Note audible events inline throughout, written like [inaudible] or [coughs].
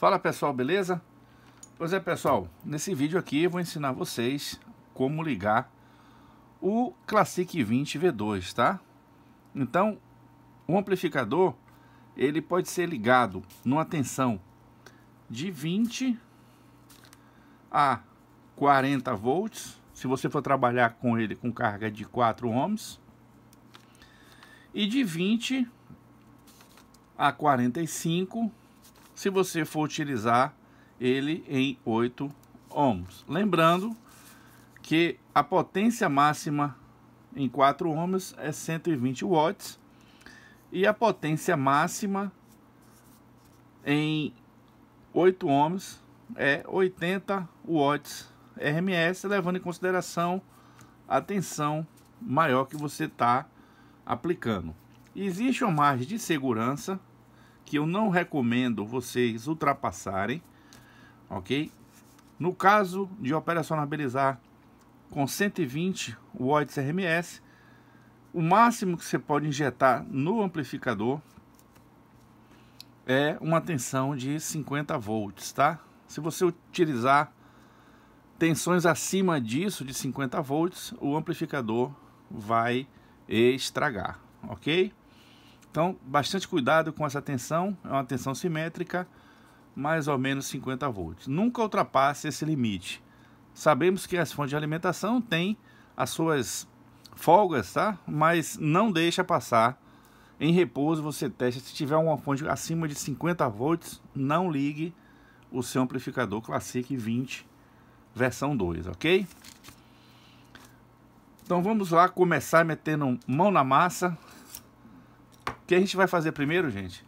Fala pessoal, beleza? Pois é pessoal, nesse vídeo aqui eu vou ensinar vocês como ligar o Classic 20 V2, tá? Então, o amplificador, ele pode ser ligado numa tensão de 20 a 40 volts, se você for trabalhar com ele com carga de 4 ohms, e de 20 a 45 volts, se você for utilizar ele em 8 ohms. Lembrando que a potência máxima em 4 ohms é 120 watts e a potência máxima em 8 ohms é 80 watts RMS, levando em consideração a tensão maior que você está aplicando. Existe uma margem de segurança que eu não recomendo vocês ultrapassarem, ok? No caso de operacionalizar com 120 watts RMS, o máximo que você pode injetar no amplificador é uma tensão de 50 volts, tá? Se você utilizar tensões acima disso, de 50 volts, o amplificador vai estragar, ok? Então, bastante cuidado com essa tensão, é uma tensão simétrica, mais ou menos 50 volts. Nunca ultrapasse esse limite. Sabemos que as fontes de alimentação têm as suas folgas, tá? Mas não deixa passar. Em repouso você testa. Se tiver uma fonte acima de 50 volts, não ligue o seu amplificador Classic 20 versão 2, ok? Então vamos lá começar metendo mão na massa, que a gente vai fazer primeiro, gente,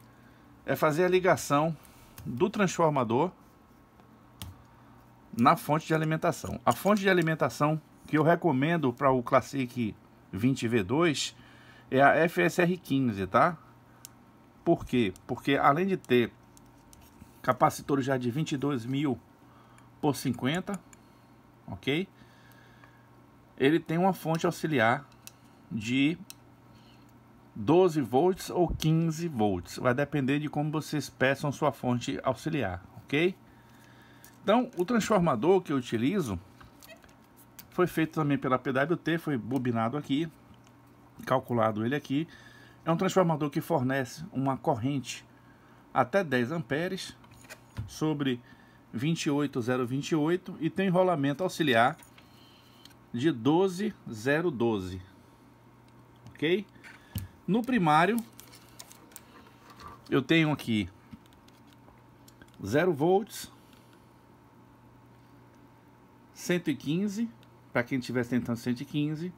é fazer a ligação do transformador na fonte de alimentação. A fonte de alimentação que eu recomendo para o Classic 20V2 é a FSR15, tá? Por quê? Porque além de ter capacitores já de 22 mil por 50, ok? Ele tem uma fonte auxiliar de 12 volts ou 15 volts. Vai depender de como vocês peçam sua fonte auxiliar, ok? Então, o transformador que eu utilizo foi feito também pela PWT, foi bobinado aqui, calculado ele aqui. É um transformador que fornece uma corrente até 10 amperes sobre 28028 e tem enrolamento auxiliar de 12012, ok? No primário, eu tenho aqui 0 volts, 115, para quem estiver tentando 115,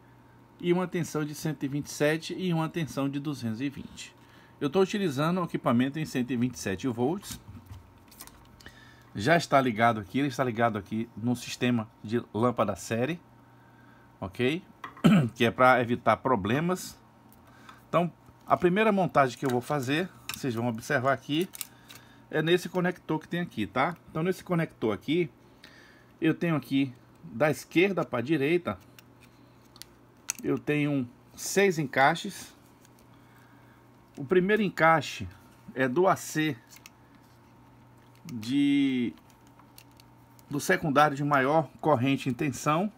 e uma tensão de 127 e uma tensão de 220. Eu estou utilizando o equipamento em 127 volts. Já está ligado aqui, ele está ligado aqui no sistema de lâmpada série, ok? [clears throat] Que é para evitar problemas então, a primeira montagem que eu vou fazer, vocês vão observar aqui, é nesse conector que tem aqui, tá? Então, nesse conector aqui, eu tenho aqui da esquerda para a direita, eu tenho seis encaixes. O primeiro encaixe é do AC de do secundário de maior corrente em tensão.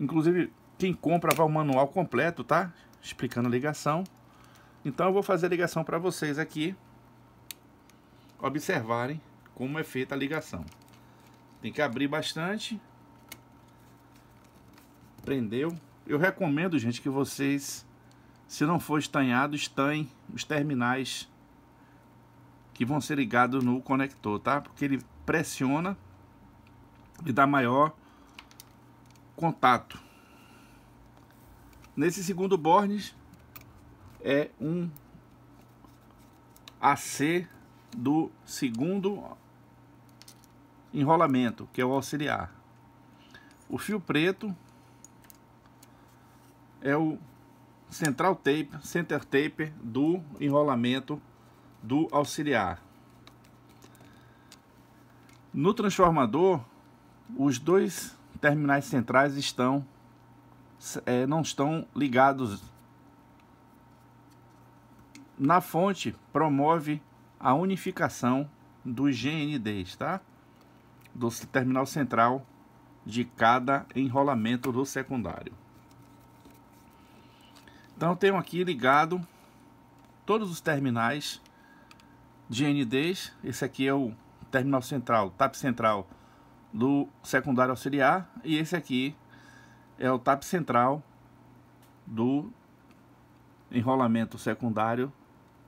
Inclusive, quem compra vai o manual completo, tá? explicando ligação. Então eu vou fazer a ligação para vocês aqui observarem como é feita a ligação. Tem que abrir bastante. Prendeu. Eu recomendo, gente, que vocês, se não for estanhado, estanhem os terminais que vão ser ligados no conector, tá? Porque ele pressiona e dá maior contato. Nesse segundo Bornes é um AC do segundo enrolamento, que é o auxiliar. O fio preto é o central tape, center tape do enrolamento do auxiliar. No transformador, os dois terminais centrais estão é, não estão ligados na fonte promove a unificação dos GNDs, tá? Do terminal central de cada enrolamento do secundário. Então tenho aqui ligado todos os terminais GNDs. Esse aqui é o terminal central, TAP central do secundário auxiliar e esse aqui é o TAP central do enrolamento secundário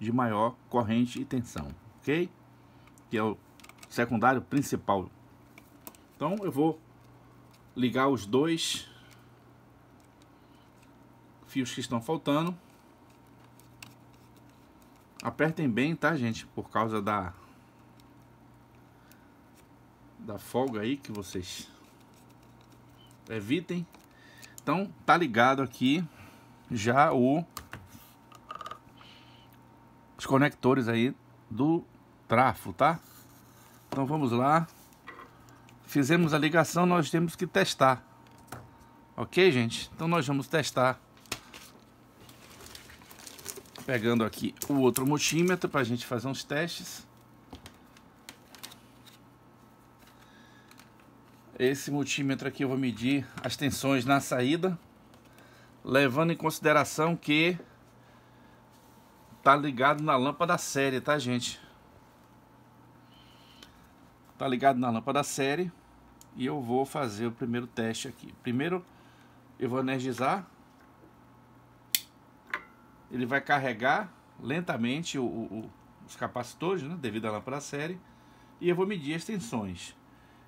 de maior corrente e tensão, ok? Que é o secundário principal. Então eu vou ligar os dois fios que estão faltando. Apertem bem, tá, gente? Por causa da da folga aí que vocês evitem então, tá ligado aqui já o os conectores aí do trafo, tá? Então vamos lá. Fizemos a ligação, nós temos que testar. Ok, gente? Então nós vamos testar. Pegando aqui o outro multímetro para a gente fazer uns testes. Esse multímetro aqui eu vou medir as tensões na saída, levando em consideração que tá ligado na lâmpada série, tá gente? Tá ligado na lâmpada série e eu vou fazer o primeiro teste aqui. Primeiro eu vou energizar, ele vai carregar lentamente o, o, os capacitores, né, devido à lâmpada série, e eu vou medir as tensões.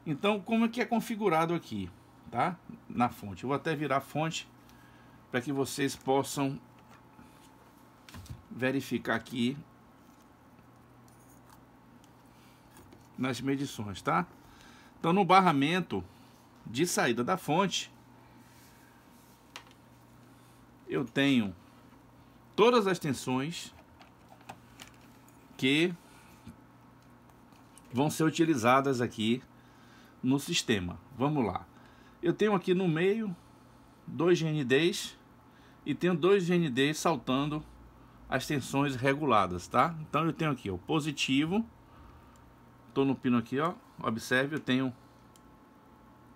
Então, como é que é configurado aqui, tá? Na fonte. Eu vou até virar a fonte para que vocês possam verificar aqui nas medições, tá? Então, no barramento de saída da fonte, eu tenho todas as tensões que vão ser utilizadas aqui no sistema. Vamos lá. Eu tenho aqui no meio dois GNDs e tenho dois GNDs saltando as tensões reguladas, tá? Então eu tenho aqui o positivo, tô no pino aqui, ó, observe, eu tenho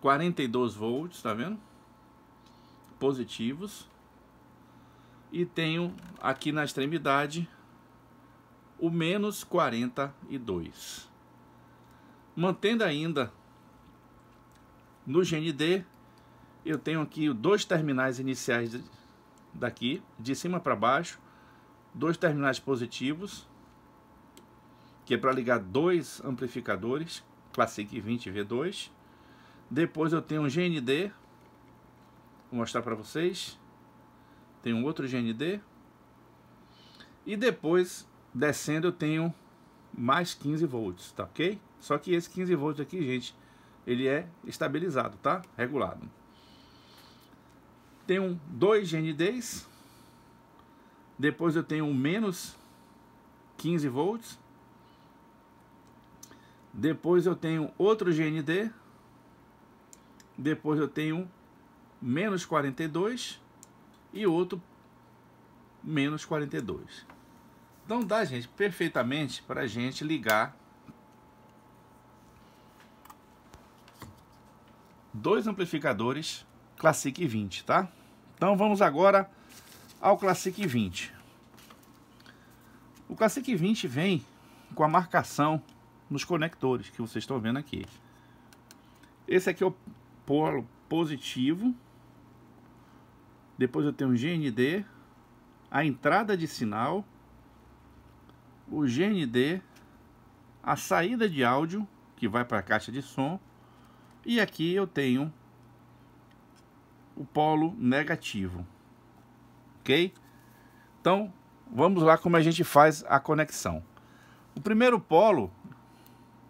42 volts, tá vendo? Positivos. E tenho aqui na extremidade o menos 42. Mantendo ainda no GND, eu tenho aqui dois terminais iniciais daqui, de cima para baixo, dois terminais positivos, que é para ligar dois amplificadores, Classic 20 V2. Depois eu tenho um GND, vou mostrar para vocês. Tem um outro GND. E depois, descendo, eu tenho mais 15 volts, tá ok? Só que esse 15 volts aqui, gente, ele é estabilizado, tá? Regulado. Tenho dois GNDs. Depois eu tenho menos 15 volts. Depois eu tenho outro GND. Depois eu tenho menos 42 e outro menos 42. Então dá, gente, perfeitamente para a gente ligar dois amplificadores Classic 20, tá? Então vamos agora ao Classic 20. O Classic 20 vem com a marcação nos conectores que vocês estão vendo aqui. Esse aqui é o polo positivo. Depois eu tenho o GND, a entrada de sinal, o GND, a saída de áudio que vai para a caixa de som e aqui eu tenho o polo negativo. Ok? Então, vamos lá como a gente faz a conexão. O primeiro polo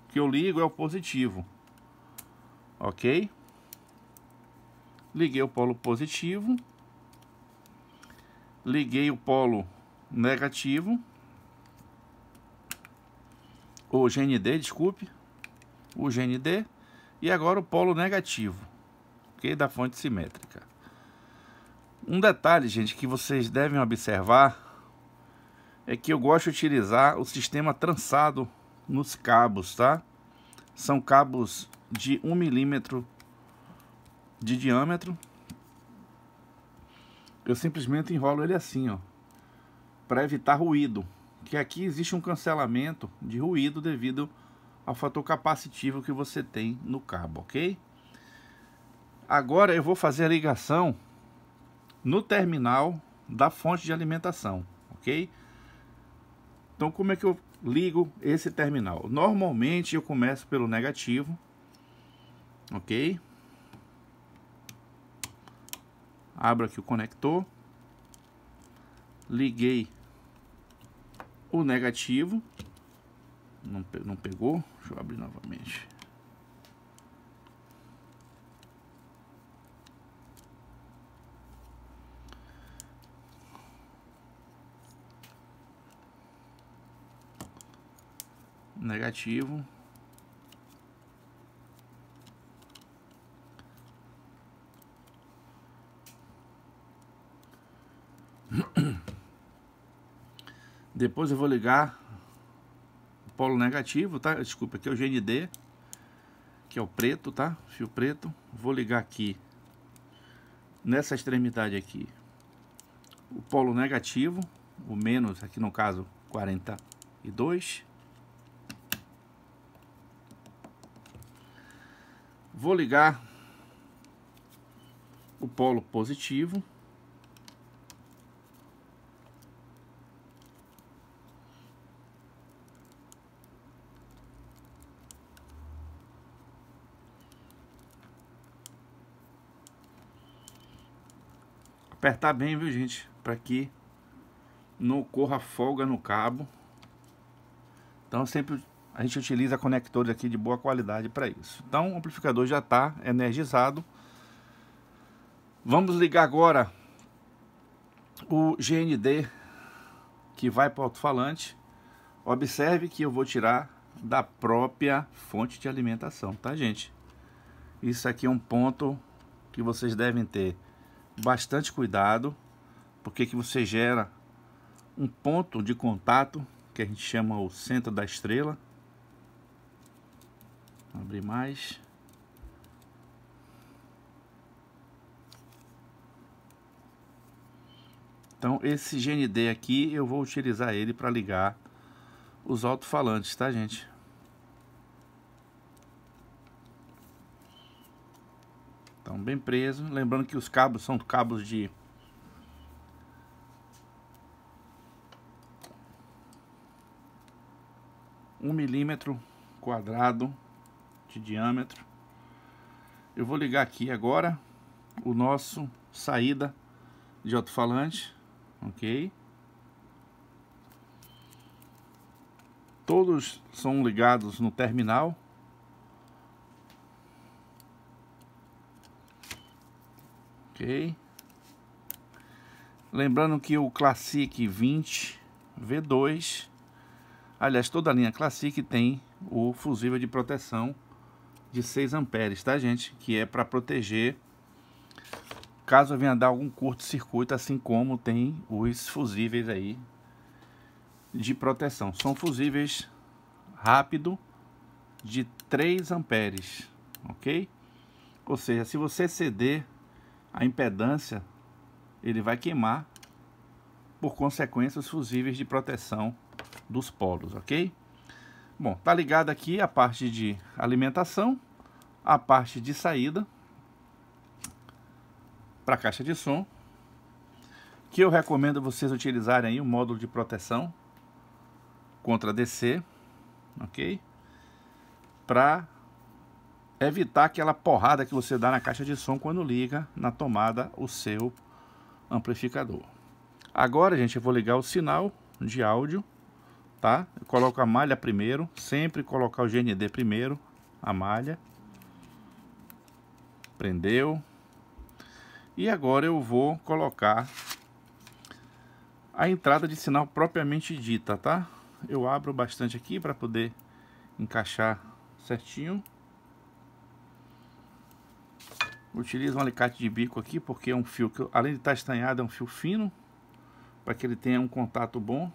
que eu ligo é o positivo. Ok? Liguei o polo positivo. Liguei o polo negativo. O GND, desculpe. O GND. E agora o polo negativo, ok? Da fonte simétrica. Um detalhe, gente, que vocês devem observar é que eu gosto de utilizar o sistema trançado nos cabos, tá? São cabos de 1 milímetro de diâmetro. Eu simplesmente enrolo ele assim, ó, para evitar ruído, que aqui existe um cancelamento de ruído devido ao fator capacitivo que você tem no cabo, ok? Agora eu vou fazer a ligação no terminal da fonte de alimentação, ok? Então como é que eu ligo esse terminal? Normalmente eu começo pelo negativo, ok? Abro aqui o conector, liguei o negativo, não, não pegou. Deixa eu abrir novamente. Negativo. [coughs] Depois eu vou ligar polo negativo, tá? Desculpa, aqui é o GND, que é o preto, tá? Fio preto. Vou ligar aqui, nessa extremidade aqui, o polo negativo, o menos, aqui no caso, 42. Vou ligar o polo positivo, apertar bem, viu gente? Para que não ocorra folga no cabo. Então sempre a gente utiliza conectores aqui de boa qualidade para isso. Então o amplificador já está energizado. Vamos ligar agora o GND que vai para o alto-falante. Observe que eu vou tirar da própria fonte de alimentação, tá gente? Isso aqui é um ponto que vocês devem ter bastante cuidado, porque que você gera um ponto de contato, que a gente chama o centro da estrela. Vou abrir mais. Então esse GND aqui eu vou utilizar ele para ligar os alto-falantes, tá gente? Estão bem presos. Lembrando que os cabos são cabos de... Um milímetro quadrado de diâmetro. Eu vou ligar aqui agora o nosso saída de alto-falante, ok? Todos são ligados no terminal Lembrando que o Classic 20 V2, aliás, toda a linha Classic tem o fusível de proteção de 6 amperes, tá gente? Que é para proteger caso venha dar algum curto-circuito, assim como tem os fusíveis aí de proteção. São fusíveis rápido de 3 amperes, ok? Ou seja, se você ceder a impedância, ele vai queimar, por consequência, os fusíveis de proteção dos polos, ok? Bom, tá ligado aqui a parte de alimentação, a parte de saída para a caixa de som, que eu recomendo vocês utilizarem aí o módulo de proteção contra DC, ok? Para evitar aquela porrada que você dá na caixa de som quando liga na tomada o seu amplificador. Agora, gente, eu vou ligar o sinal de áudio, tá? Eu coloco a malha primeiro, sempre colocar o GND primeiro, a malha. Prendeu. E agora eu vou colocar a entrada de sinal propriamente dita, tá? Eu abro bastante aqui para poder encaixar certinho. Utilizo um alicate de bico aqui, porque é um fio que, além de estar tá estanhado, é um fio fino, para que ele tenha um contato bom.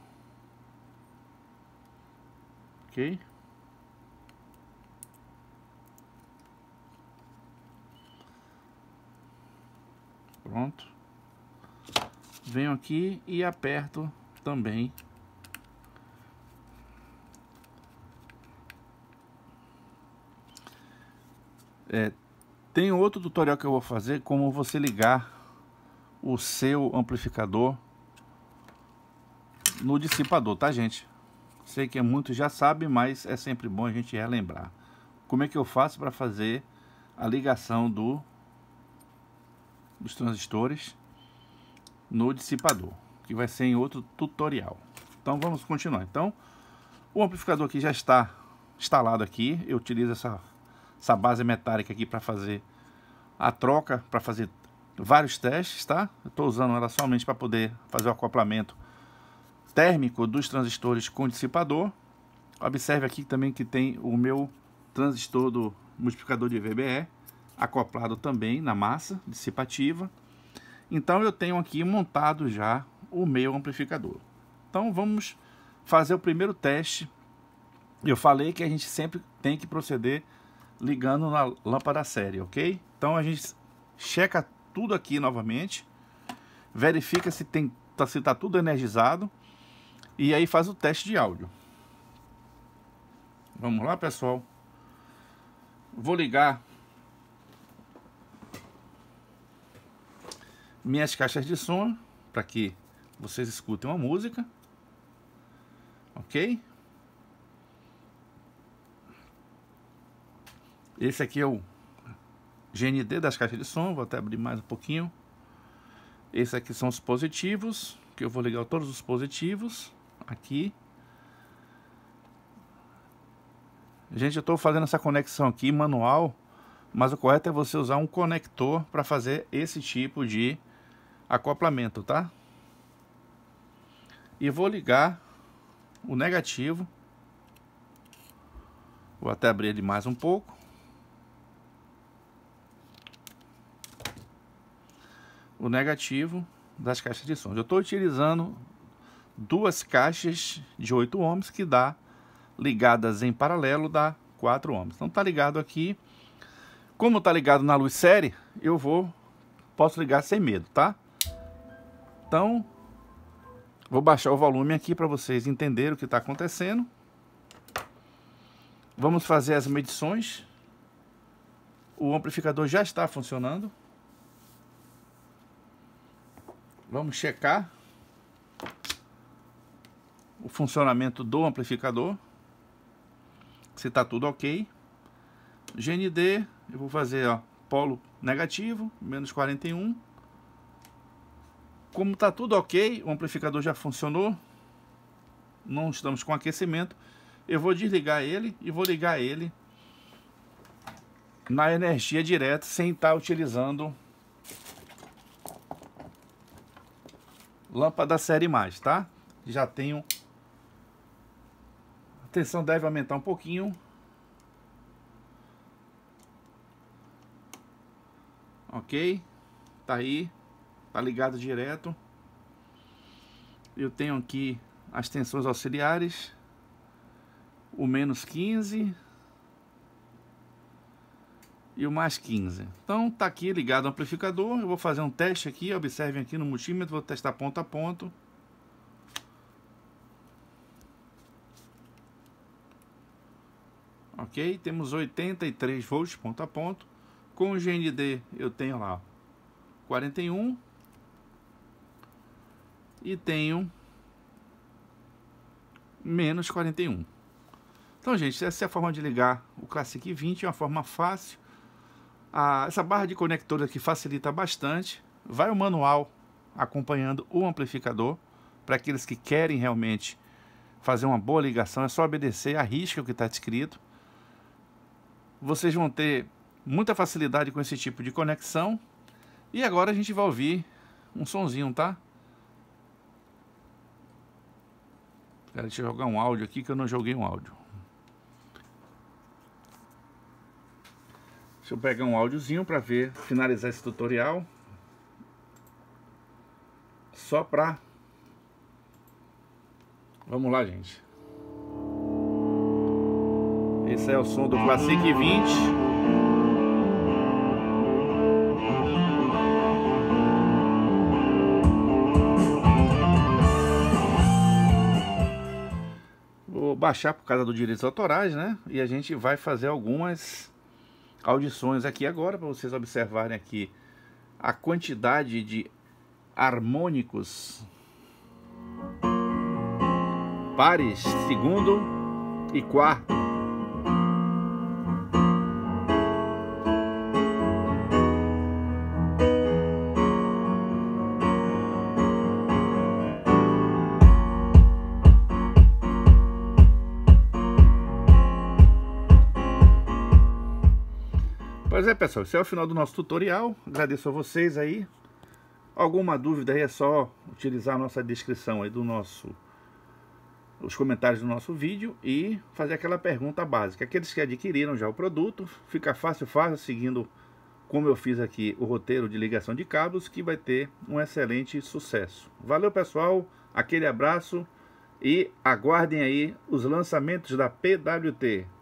Ok? Pronto. Venho aqui e aperto também é, tem outro tutorial que eu vou fazer como você ligar o seu amplificador no dissipador, tá gente? Sei que muitos já sabem, mas é sempre bom a gente relembrar. Como é que eu faço para fazer a ligação do, dos transistores no dissipador, que vai ser em outro tutorial. Então vamos continuar. Então, o amplificador aqui já está instalado aqui, eu utilizo essa essa base metálica aqui para fazer a troca, para fazer vários testes, tá? Estou usando ela somente para poder fazer o acoplamento térmico dos transistores com dissipador. Observe aqui também que tem o meu transistor do multiplicador de VBE acoplado também na massa dissipativa. Então eu tenho aqui montado já o meu amplificador. Então vamos fazer o primeiro teste. Eu falei que a gente sempre tem que proceder ligando na lâmpada série, ok? Então a gente checa tudo aqui novamente, verifica se tá, se está tudo energizado e aí faz o teste de áudio. Vamos lá, pessoal. Vou ligar minhas caixas de som para que vocês escutem uma música, ok? Esse aqui é o GND das caixas de som, vou até abrir mais um pouquinho. Esse aqui são os positivos, que eu vou ligar todos os positivos aqui. Gente, eu estou fazendo essa conexão aqui manual, mas o correto é você usar um conector para fazer esse tipo de acoplamento, tá? E vou ligar o negativo. Vou até abrir ele mais um pouco. o negativo das caixas de som. Eu estou utilizando duas caixas de 8 ohms que dá ligadas em paralelo dá 4 ohms. Então tá ligado aqui. Como tá ligado na luz série, eu vou posso ligar sem medo, tá? Então vou baixar o volume aqui para vocês entenderem o que está acontecendo. Vamos fazer as medições. O amplificador já está funcionando. Vamos checar o funcionamento do amplificador. Se está tudo ok. GND, eu vou fazer ó, polo negativo, menos 41. Como está tudo ok, o amplificador já funcionou, não estamos com aquecimento, eu vou desligar ele e vou ligar ele na energia direta sem estar tá utilizando lâmpada série mais, tá? Já tenho... A tensão deve aumentar um pouquinho. Ok? Tá aí. Tá ligado direto. Eu tenho aqui as tensões auxiliares. O menos 15 e o mais 15. Então tá aqui ligado o amplificador, eu vou fazer um teste aqui, observem aqui no multímetro, vou testar ponto a ponto. Ok, temos 83 volts ponto a ponto. Com o GND eu tenho lá 41 e tenho menos 41. Então, gente, essa é a forma de ligar o Classic 20, é uma forma fácil a, essa barra de conector aqui facilita bastante. Vai o manual acompanhando o amplificador. Para aqueles que querem realmente fazer uma boa ligação, é só obedecer, arrisca o que está escrito. Vocês vão ter muita facilidade com esse tipo de conexão. E agora a gente vai ouvir um sonzinho, tá? deixa eu jogar um áudio aqui que eu não joguei um áudio. Deixa eu pegar um áudiozinho para ver, finalizar esse tutorial. Só para... Vamos lá, gente. Esse é o som do Classic 20. baixar por causa dos direitos autorais, né? E a gente vai fazer algumas audições aqui agora para vocês observarem aqui a quantidade de harmônicos pares segundo e quarto Mas é, pessoal, esse é o final do nosso tutorial. Agradeço a vocês aí. Alguma dúvida aí é só utilizar a nossa descrição aí do nosso os comentários do nosso vídeo e fazer aquela pergunta básica. Aqueles que adquiriram já o produto, fica fácil, fácil, seguindo como eu fiz aqui o roteiro de ligação de cabos, que vai ter um excelente sucesso. Valeu, pessoal, aquele abraço e aguardem aí os lançamentos da PWT.